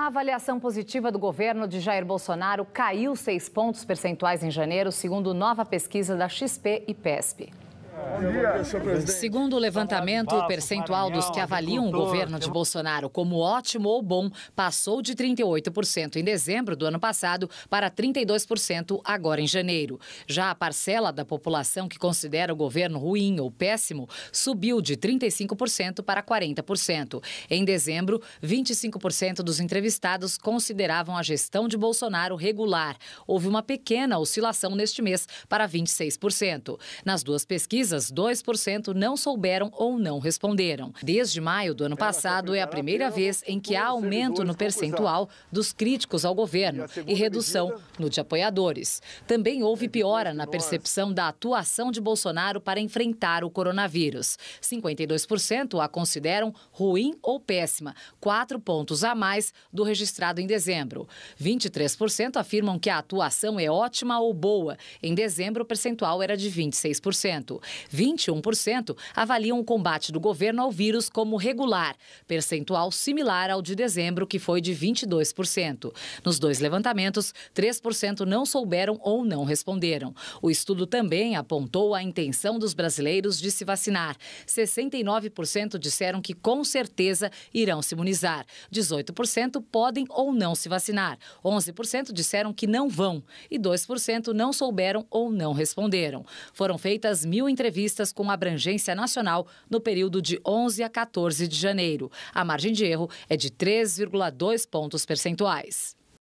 A avaliação positiva do governo de Jair Bolsonaro caiu seis pontos percentuais em janeiro, segundo nova pesquisa da XP e PESP. Segundo o levantamento, o percentual dos que avaliam o governo de Bolsonaro como ótimo ou bom passou de 38% em dezembro do ano passado para 32% agora em janeiro. Já a parcela da população que considera o governo ruim ou péssimo subiu de 35% para 40%. Em dezembro, 25% dos entrevistados consideravam a gestão de Bolsonaro regular. Houve uma pequena oscilação neste mês para 26%. Nas duas pesquisas, pesquisas, 2% não souberam ou não responderam. Desde maio do ano passado é a primeira vez em que há aumento no percentual dos críticos ao governo e redução no de apoiadores. Também houve piora na percepção da atuação de Bolsonaro para enfrentar o coronavírus. 52% a consideram ruim ou péssima, quatro pontos a mais do registrado em dezembro. 23% afirmam que a atuação é ótima ou boa. Em dezembro, o percentual era de 26%. 21% avaliam o combate do governo ao vírus como regular, percentual similar ao de dezembro, que foi de 22%. Nos dois levantamentos, 3% não souberam ou não responderam. O estudo também apontou a intenção dos brasileiros de se vacinar. 69% disseram que com certeza irão se imunizar. 18% podem ou não se vacinar. 11% disseram que não vão e 2% não souberam ou não responderam. Foram feitas mil entrevistas com abrangência nacional no período de 11 a 14 de janeiro. A margem de erro é de 3,2 pontos percentuais.